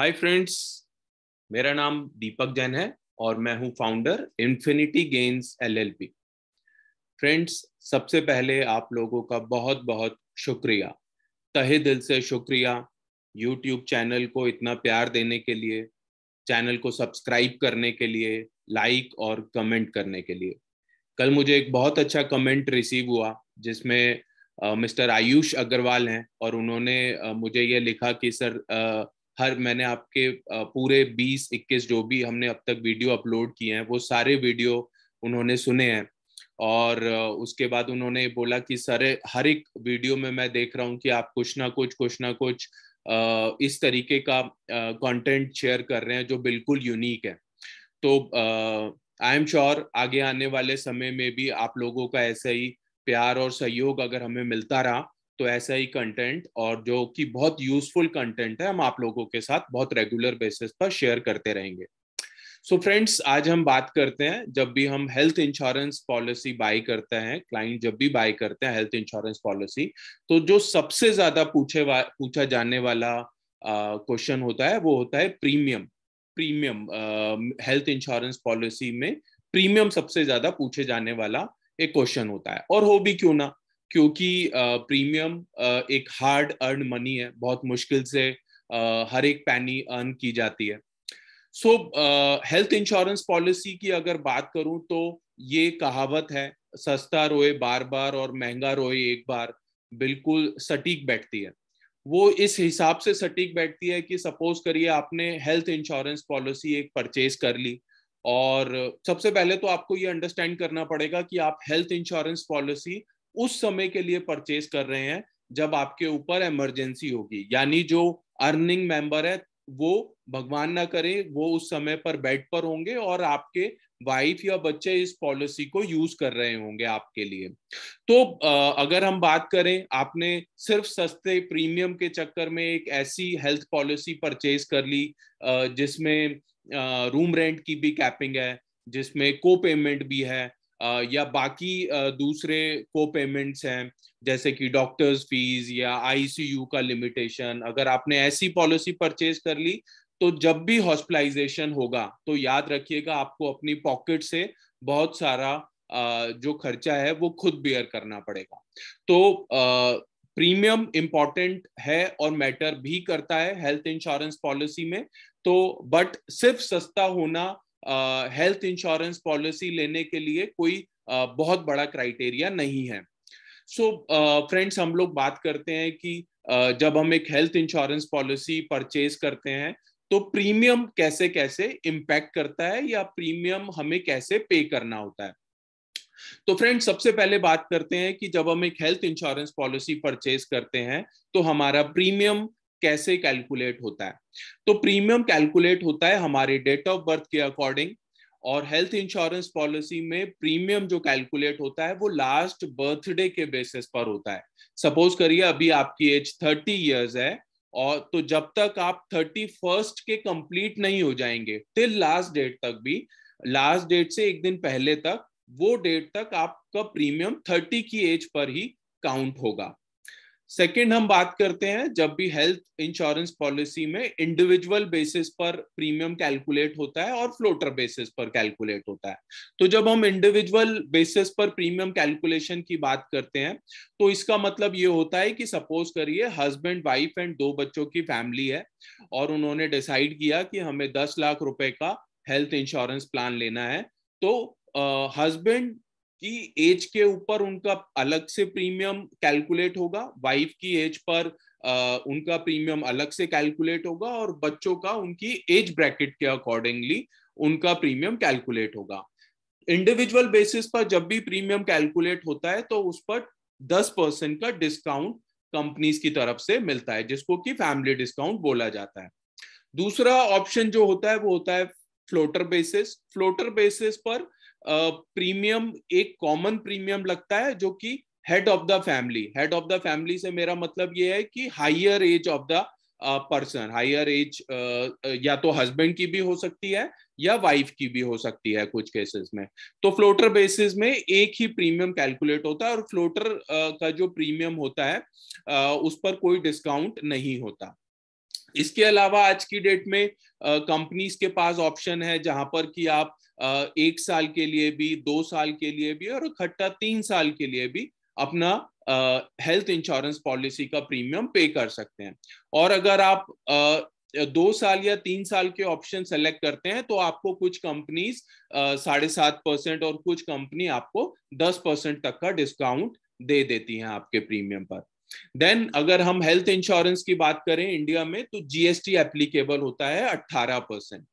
hi friends मेरा नाम दीपक जैन है और मैं हूं founder Infinity Gains LLP friends सबसे पहले आप लोगों का बहुत बहुत शुक्रिया तहे दिल से शुक्रिया यूट्यूब चैनल को इतना प्यार देने के लिए चैनल को सब्सक्राइब करने के लिए लाइक और कमेंट करने के लिए कल मुझे एक बहुत अच्छा कमेंट रिसीव हुआ जिसमें मिस्टर आयुष अग्रवाल हैं और उन्होंने मुझे ये लिखा कि सर हर मैंने आपके पूरे 20 21 जो भी हमने अब तक वीडियो अपलोड किए हैं वो सारे वीडियो उन्होंने सुने हैं और उसके बाद उन्होंने बोला कि सर हर एक वीडियो में मैं देख रहा हूँ कि आप कुछ ना कुछ कुछ ना कुछ इस तरीके का कंटेंट शेयर कर रहे हैं जो बिल्कुल यूनिक है तो आई एम श्योर आगे आने वाले समय में भी आप लोगों का ऐसा ही प्यार और सहयोग अगर हमें मिलता रहा तो ऐसा ही कंटेंट और जो कि बहुत यूजफुल कंटेंट है हम आप लोगों के साथ बहुत रेगुलर बेसिस पर शेयर करते रहेंगे सो so फ्रेंड्स आज हम बात करते हैं जब भी हम हेल्थ इंश्योरेंस पॉलिसी बाई करते हैं क्लाइंट जब भी बाई करते हैं हेल्थ इंश्योरेंस पॉलिसी तो जो सबसे ज्यादा पूछे पूछा जाने वाला क्वेश्चन होता है वो होता है premium premium health insurance policy में प्रीमियम सबसे ज्यादा पूछे जाने वाला एक क्वेश्चन होता है और हो भी क्यों ना क्योंकि प्रीमियम एक हार्ड अर्न मनी है बहुत मुश्किल से हर एक पैनी अर्न की जाती है सो हेल्थ इंश्योरेंस पॉलिसी की अगर बात करूं तो ये कहावत है सस्ता रोए बार बार और महंगा रोए एक बार बिल्कुल सटीक बैठती है वो इस हिसाब से सटीक बैठती है कि सपोज करिए आपने हेल्थ इंश्योरेंस पॉलिसी एक परचेज कर ली और सबसे पहले तो आपको ये अंडरस्टैंड करना पड़ेगा कि आप हेल्थ इंश्योरेंस पॉलिसी उस समय के लिए परचेज कर रहे हैं जब आपके ऊपर इमरजेंसी होगी यानी जो अर्निंग मेंबर है वो भगवान ना करे वो उस समय पर बेड पर होंगे और आपके वाइफ या बच्चे इस पॉलिसी को यूज कर रहे होंगे आपके लिए तो अगर हम बात करें आपने सिर्फ सस्ते प्रीमियम के चक्कर में एक ऐसी हेल्थ पॉलिसी परचेज कर ली जिसमें रूम रेंट की भी कैपिंग है जिसमें को पेमेंट भी है या बाकी दूसरे को पेमेंट्स हैं जैसे कि डॉक्टर्स फीस या आईसीयू का लिमिटेशन अगर आपने ऐसी पॉलिसी परचेज कर ली तो जब भी हॉस्पिटलाइजेशन होगा तो याद रखिएगा आपको अपनी पॉकेट से बहुत सारा जो खर्चा है वो खुद बियर करना पड़ेगा तो प्रीमियम इम्पॉर्टेंट है और मैटर भी करता है हेल्थ इंश्योरेंस पॉलिसी में तो बट सिर्फ सस्ता होना हेल्थ इंश्योरेंस पॉलिसी लेने के लिए कोई uh, बहुत बड़ा क्राइटेरिया नहीं है सो so, फ्रेंड्स हम लोग बात करते हैं कि uh, जब हम एक हेल्थ इंश्योरेंस पॉलिसी परचेज करते हैं तो प्रीमियम कैसे कैसे इम्पैक्ट करता है या प्रीमियम हमें कैसे पे करना होता है तो फ्रेंड्स सबसे पहले बात करते हैं कि जब हम एक हेल्थ इंश्योरेंस पॉलिसी परचेज करते हैं तो हमारा प्रीमियम कैसे कैलकुलेट होता है तो प्रीमियम कैलकुलेट होता है हमारे डेट ऑफ बर्थ के अकॉर्डिंग और हेल्थ इंश्योरेंस पॉलिसी में प्रीमियम जो कैलकुलेट होता है वो लास्ट बर्थडे के बेसिस पर होता है सपोज करिए अभी आपकी एज थर्टी ईयर्स है और तो जब तक आप थर्टी फर्स्ट के कंप्लीट नहीं हो जाएंगे टिल लास्ट डेट तक भी लास्ट डेट से एक दिन पहले तक वो डेट तक आपका प्रीमियम थर्टी की एज पर ही काउंट होगा सेकेंड हम बात करते हैं जब भी हेल्थ इंश्योरेंस पॉलिसी में इंडिविजुअल बेसिस पर प्रीमियम कैलकुलेट होता है और फ्लोटर बेसिस पर कैलकुलेट होता है तो जब हम इंडिविजुअल बेसिस पर प्रीमियम कैलकुलेशन की बात करते हैं तो इसका मतलब ये होता है कि सपोज करिए हस्बैंड वाइफ एंड दो बच्चों की फैमिली है और उन्होंने डिसाइड किया कि हमें दस लाख रुपए का हेल्थ इंश्योरेंस प्लान लेना है तो हस्बैंड कि एज के ऊपर उनका अलग से प्रीमियम कैलकुलेट होगा वाइफ की एज पर आ, उनका प्रीमियम अलग से कैलकुलेट होगा और बच्चों का उनकी एज ब्रैकेट के अकॉर्डिंगली उनका प्रीमियम कैलकुलेट होगा इंडिविजुअल बेसिस पर जब भी प्रीमियम कैलकुलेट होता है तो उस पर दस परसेंट का डिस्काउंट कंपनीज की तरफ से मिलता है जिसको कि फैमिली डिस्काउंट बोला जाता है दूसरा ऑप्शन जो होता है वो होता है फ्लोटर बेसिस फ्लोटर बेसिस पर प्रीमियम एक कॉमन प्रीमियम लगता है जो कि head of the family head of the family से मेरा मतलब ये है कि higher age of the person higher age या तो हस्बैंड की भी हो सकती है या वाइफ की भी हो सकती है कुछ केसेस में तो फ्लोटर बेसिस में एक ही प्रीमियम कैलकुलेट होता है और फ्लोटर uh, का जो प्रीमियम होता है uh, उस पर कोई डिस्काउंट नहीं होता इसके अलावा आज की डेट में कंपनीज के पास ऑप्शन है जहां पर कि आप आ, एक साल के लिए भी दो साल के लिए भी और इकट्ठा तीन साल के लिए भी अपना हेल्थ इंश्योरेंस पॉलिसी का प्रीमियम पे कर सकते हैं और अगर आप आ, दो साल या तीन साल के ऑप्शन सेलेक्ट करते हैं तो आपको कुछ कंपनीज साढ़े सात परसेंट और कुछ कंपनी आपको दस परसेंट तक का डिस्काउंट दे देती हैं आपके प्रीमियम पर देन अगर हम हेल्थ इंश्योरेंस की बात करें इंडिया में तो जीएसटी एप्लीकेबल होता है 18 परसेंट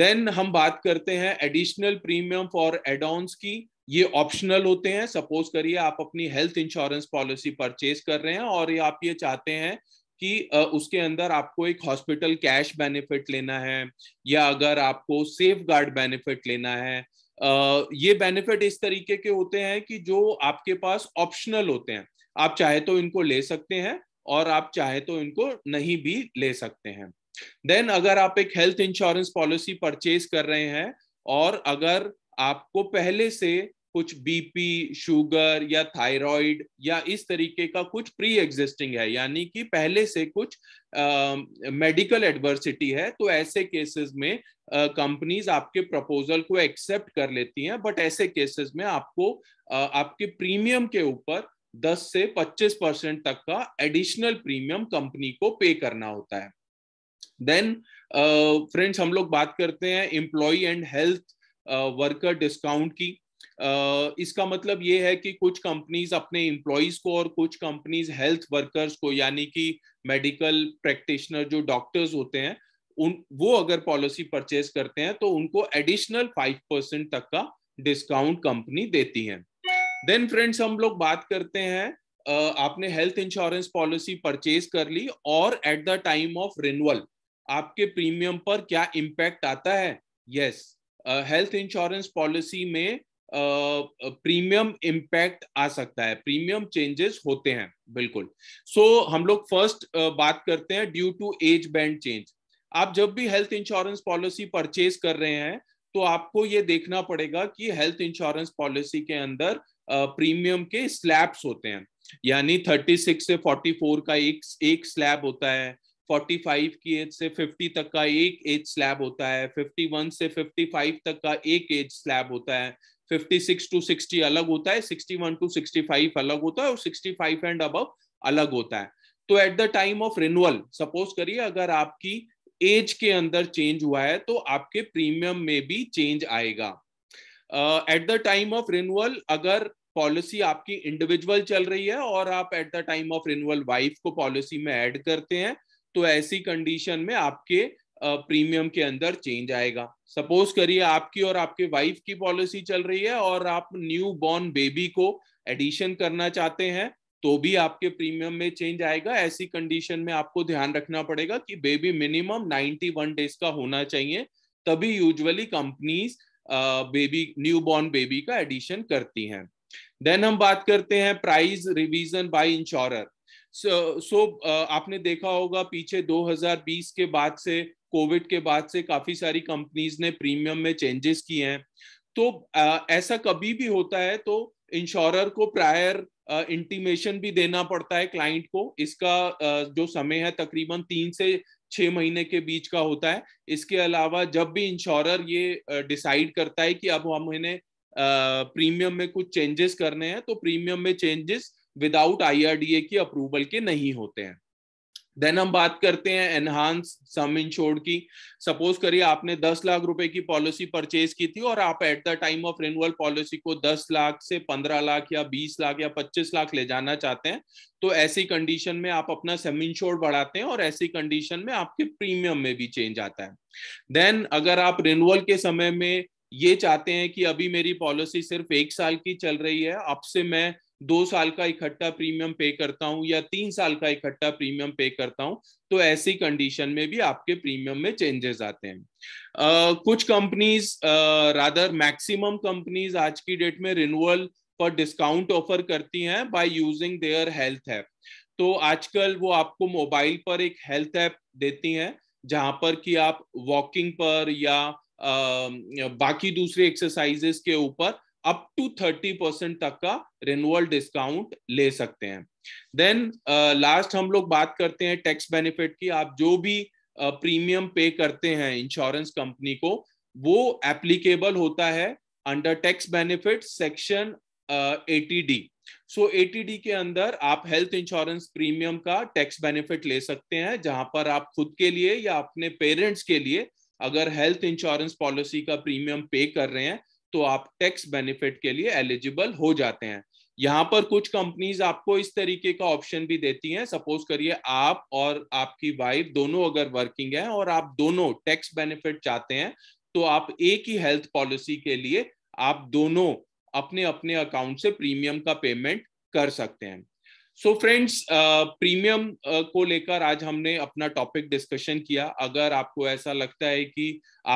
देन हम बात करते हैं एडिशनल प्रीमियम फॉर एडॉन्स की ये ऑप्शनल होते हैं सपोज करिए आप अपनी हेल्थ इंश्योरेंस पॉलिसी परचेज कर रहे हैं और आप ये चाहते हैं कि उसके अंदर आपको एक हॉस्पिटल कैश बेनिफिट लेना है या अगर आपको सेफ गार्ड बेनिफिट लेना है ये बेनिफिट इस तरीके के होते हैं कि जो आपके पास ऑप्शनल होते हैं आप चाहे तो इनको ले सकते हैं और आप चाहे तो इनको नहीं भी ले सकते हैं देन अगर आप एक हेल्थ इंश्योरेंस पॉलिसी परचेज कर रहे हैं और अगर आपको पहले से कुछ बीपी शुगर या थायराइड या इस तरीके का कुछ प्री एग्जिस्टिंग है यानी कि पहले से कुछ मेडिकल uh, एडवर्सिटी है तो ऐसे केसेस में कंपनीज uh, आपके प्रपोजल को एक्सेप्ट कर लेती हैं बट ऐसे केसेस में आपको uh, आपके प्रीमियम के ऊपर दस से पच्चीस परसेंट तक का एडिशनल प्रीमियम कंपनी को पे करना होता है देन फ्रेंड्स uh, हम लोग बात करते हैं employee and health worker discount की uh, इसका मतलब ये है कि कुछ कंपनीज अपने एम्प्लॉयज को और कुछ कंपनीज हेल्थ वर्कर्स को यानी कि मेडिकल प्रैक्टिशनर जो डॉक्टर्स होते हैं उन वो अगर पॉलिसी परचेज करते हैं तो उनको एडिशनल फाइव परसेंट तक का डिस्काउंट कंपनी देती है देन फ्रेंड्स हम लोग बात करते हैं Uh, आपने हेल्थ इंश्योरेंस पॉलिसी परचेज कर ली और at the time of renewal आपके प्रीमियम पर क्या इम्पैक्ट आता है यस हेल्थ इंश्योरेंस पॉलिसी में प्रीमियम uh, इम्पैक्ट आ सकता है प्रीमियम चेंजेस होते हैं बिल्कुल सो so, हम लोग फर्स्ट uh, बात करते हैं due to age band change आप जब भी हेल्थ इंश्योरेंस पॉलिसी परचेज कर रहे हैं तो आपको ये देखना पड़ेगा कि हेल्थ इंश्योरेंस पॉलिसी के अंदर प्रीमियम के स्लैब्स होते हैं यानी 36 से 44 का एक एक स्लैब होता है 45 की एज से 50 तक का एक एज स्लैब होता है 51 से 55 तक का एक एज स्लैब होता है 56 टू 60 अलग होता है 61 टू 65 अलग होता है और 65 एंड अबव अलग होता है तो at the time of renewal suppose करिए अगर आपकी एज के अंदर चेंज हुआ है तो आपके प्रीमियम में भी चेंज आएगा at the time of renewal अगर पॉलिसी आपकी इंडिविजुअल चल रही है और आप at the time of renewal wife को पॉलिसी में ऐड करते हैं तो ऐसी कंडीशन में आपके प्रीमियम के अंदर चेंज आएगा सपोज करिए आपकी और आपके वाइफ की पॉलिसी चल रही है और आप न्यू बॉर्न बेबी को एडिशन करना चाहते हैं तो भी आपके प्रीमियम में चेंज आएगा ऐसी कंडीशन में आपको ध्यान रखना पड़ेगा कि बेबी मिनिमम 91 डेज का होना चाहिए तभी usually companies baby new born baby का एडिशन करती हैं देन हम बात करते हैं price revision by insurer so so आपने देखा होगा पीछे 2020 के बाद से कोविड के बाद से काफी सारी कंपनीज ने प्रीमियम में चेंजेस किए हैं तो आ, ऐसा कभी भी होता है तो इंश्योरर को प्रायर इंटीमेशन भी देना पड़ता है क्लाइंट को इसका जो समय है तकरीबन तीन से छह महीने के बीच का होता है इसके अलावा जब भी इंश्योरर ये डिसाइड करता है कि अब हम इन्हें प्रीमियम में कुछ चेंजेस करने हैं तो प्रीमियम में चेंजेस विदाउट आईआरडीए की अप्रूवल के नहीं होते हैं देन हम बात करते हैं एनहांस सम इंश्योर्ड की सपोज करिए आपने दस लाख रुपए की पॉलिसी परचेज की थी और आप at the time of renewal policy को दस लाख से पंद्रह लाख या बीस लाख या पच्चीस लाख ले जाना चाहते हैं तो ऐसी कंडीशन में आप अपना सम इंश्योर्ड बढ़ाते हैं और ऐसी कंडीशन में आपके प्रीमियम में भी चेंज आता है देन अगर आप रिन्यूअल के समय में ये चाहते हैं कि अभी मेरी पॉलिसी सिर्फ एक साल की चल रही है अब से मैं दो साल का इकट्ठा प्रीमियम पे करता हूं या तीन साल का इकट्ठा प्रीमियम पे करता हूं तो ऐसी कंडीशन में भी आपके प्रीमियम में चेंजेस आते हैं आ, कुछ कंपनीज रादर मैक्सिमम कंपनीज आज की डेट में रिन्यूअल पर डिस्काउंट ऑफर करती हैं by using their health app तो आजकल वो आपको मोबाइल पर एक हेल्थ ऐप देती हैं जहां पर कि आप वॉकिंग पर या आ, बाकी दूसरे एक्सरसाइजेस के ऊपर अप टू थर्टी परसेंट तक का रिन्यूअल डिस्काउंट ले सकते हैं देन लास्ट uh, हम लोग बात करते हैं टैक्स बेनिफिट की आप जो भी प्रीमियम uh, पे करते हैं इंश्योरेंस कंपनी को वो एप्लीकेबल होता है under tax benefit section eighty D so eighty D के अंदर आप हेल्थ इंश्योरेंस प्रीमियम का टैक्स बेनिफिट ले सकते हैं जहां पर आप खुद के लिए या अपने पेरेंट्स के लिए अगर हेल्थ इंश्योरेंस पॉलिसी का प्रीमियम पे कर रहे हैं तो आप टैक्स बेनिफिट के लिए एलिजिबल हो जाते हैं यहाँ पर कुछ कंपनीज आपको इस तरीके का ऑप्शन भी देती हैं सपोज करिए आप और आपकी वाइफ दोनों अगर वर्किंग हैं और आप दोनों टैक्स बेनिफिट चाहते हैं तो आप एक ही हेल्थ पॉलिसी के लिए आप दोनों अपने अपने अकाउंट से प्रीमियम का पेमेंट कर सकते हैं सो फ्रेंड्स प्रीमियम को लेकर आज हमने अपना टॉपिक डिस्कशन किया अगर आपको ऐसा लगता है कि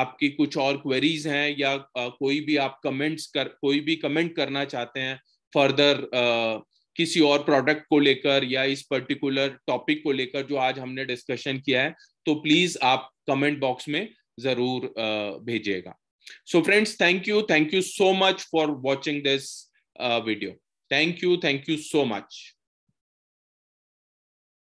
आपकी कुछ और क्वेरीज हैं या uh, कोई भी आप कमेंट्स कर कोई भी कमेंट करना चाहते हैं फर्दर uh, किसी और प्रोडक्ट को लेकर या इस पर्टिकुलर टॉपिक को लेकर जो आज हमने डिस्कशन किया है तो प्लीज आप कमेंट बॉक्स में जरूर uh, भेजिएगा so friends thank you thank you so much for watching this video thank you thank you so much